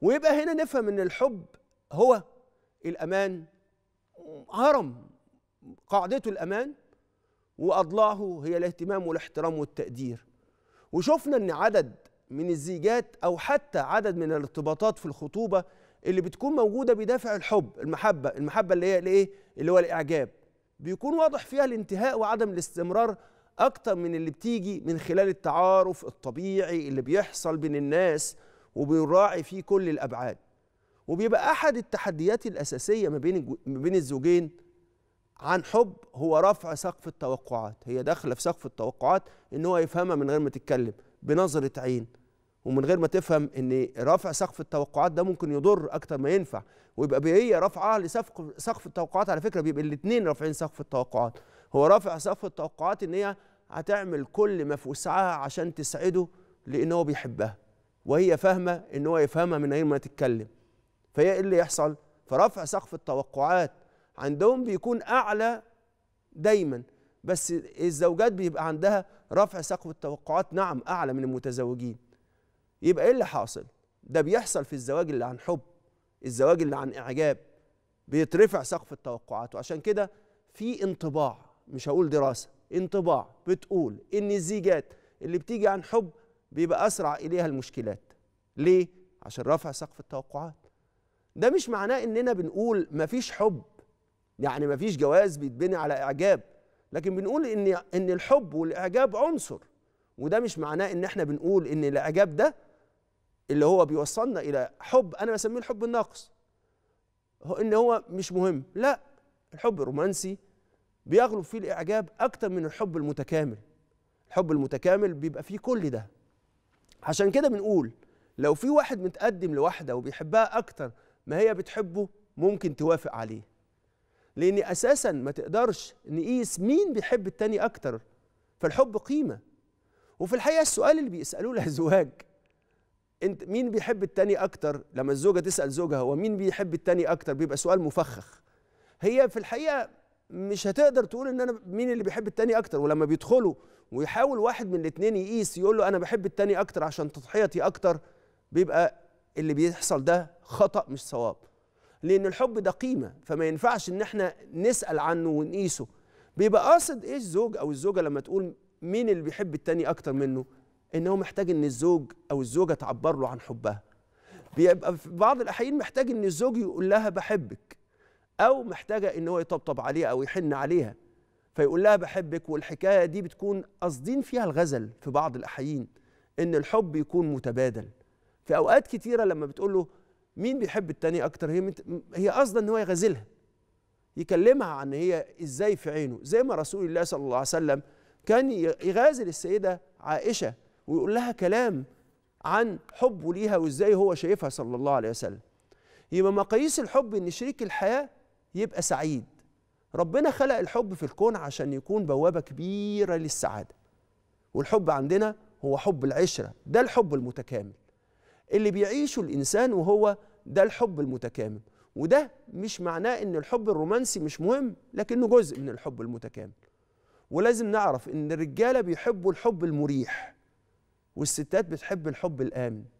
ويبقى هنا نفهم ان الحب هو الامان هرم قاعدته الامان واضلاعه هي الاهتمام والاحترام والتقدير وشفنا ان عدد من الزيجات او حتى عدد من الارتباطات في الخطوبه اللي بتكون موجوده بدافع الحب المحبه المحبه اللي هي الايه اللي هو الاعجاب بيكون واضح فيها الانتهاء وعدم الاستمرار اكتر من اللي بتيجي من خلال التعارف الطبيعي اللي بيحصل بين الناس وبيراعي فيه كل الابعاد وبيبقى احد التحديات الاساسيه ما بين ما بين الزوجين عن حب هو رفع سقف التوقعات هي داخله في سقف التوقعات ان هو يفهمها من غير ما تتكلم بنظره عين ومن غير ما تفهم ان رفع سقف التوقعات ده ممكن يضر اكتر ما ينفع ويبقى هي رافعه لسقف سقف التوقعات على فكره بيبقى الاثنين رافعين سقف التوقعات هو رافع سقف التوقعات ان هي هتعمل كل ما في وسعها عشان تسعده لان هو بيحبها وهي فاهمه ان هو يفهمها من غير ما تتكلم فهي ايه اللي يحصل فرفع سقف التوقعات عندهم بيكون اعلى دايما بس الزوجات بيبقى عندها رفع سقف التوقعات نعم اعلى من المتزوجين يبقى ايه اللي حاصل ده بيحصل في الزواج اللي عن حب الزواج اللي عن اعجاب بيترفع سقف التوقعات وعشان كده في انطباع مش هقول دراسه انطباع بتقول ان الزيجات اللي بتيجي عن حب بيبقى اسرع اليها المشكلات ليه عشان رفع سقف التوقعات ده مش معناه اننا بنقول مفيش حب يعني مفيش جواز بيتبني على اعجاب لكن بنقول ان ان الحب والاعجاب عنصر وده مش معناه ان احنا بنقول ان الاعجاب ده اللي هو بيوصلنا الى حب انا بسميه الحب الناقص ان هو مش مهم لا الحب الرومانسي بيغلب فيه الاعجاب اكتر من الحب المتكامل الحب المتكامل بيبقى فيه كل ده عشان كده بنقول لو في واحد متقدم لواحده وبيحبها اكتر ما هي بتحبه ممكن توافق عليه لان اساسا ما تقدرش نقيس مين بيحب التاني اكتر فالحب قيمه وفي الحقيقه السؤال اللي بيسالوه الازواج انت مين بيحب التاني اكتر لما الزوجه تسال زوجها هو مين بيحب التاني اكتر بيبقى سؤال مفخخ هي في الحقيقه مش هتقدر تقول ان انا مين اللي بيحب التاني اكتر ولما بيدخلوا ويحاول واحد من الاثنين يقيس يقول له انا بحب التاني اكتر عشان تضحيتي اكتر بيبقى اللي بيحصل ده خطا مش صواب لان الحب ده قيمه فما ينفعش ان احنا نسال عنه ونقيسه بيبقى قاصد ايه الزوج او الزوجه لما تقول مين اللي بيحب التاني اكتر منه ان هو محتاج ان الزوج او الزوجه تعبر له عن حبها بيبقى في بعض الاحيان محتاج ان الزوج يقول لها بحبك او محتاجه ان هو يطبطب عليها او يحن عليها فيقول لها بحبك والحكايه دي بتكون قاصدين فيها الغزل في بعض الأحيين ان الحب يكون متبادل في اوقات كتيره لما بتقول له مين بيحب التاني اكتر هي مت... هي قاصده ان هو يغازلها يكلمها عن هي ازاي في عينه زي ما رسول الله صلى الله عليه وسلم كان يغازل السيده عائشه ويقول لها كلام عن حبه ليها وازاي هو شايفها صلى الله عليه وسلم يبقى مقاييس الحب ان شريك الحياه يبقى سعيد ربنا خلق الحب في الكون عشان يكون بوابة كبيرة للسعادة والحب عندنا هو حب العشرة ده الحب المتكامل اللي بيعيشه الإنسان وهو ده الحب المتكامل وده مش معناه ان الحب الرومانسي مش مهم لكنه جزء من الحب المتكامل ولازم نعرف ان الرجاله بيحبوا الحب المريح والستات بتحب الحب الامن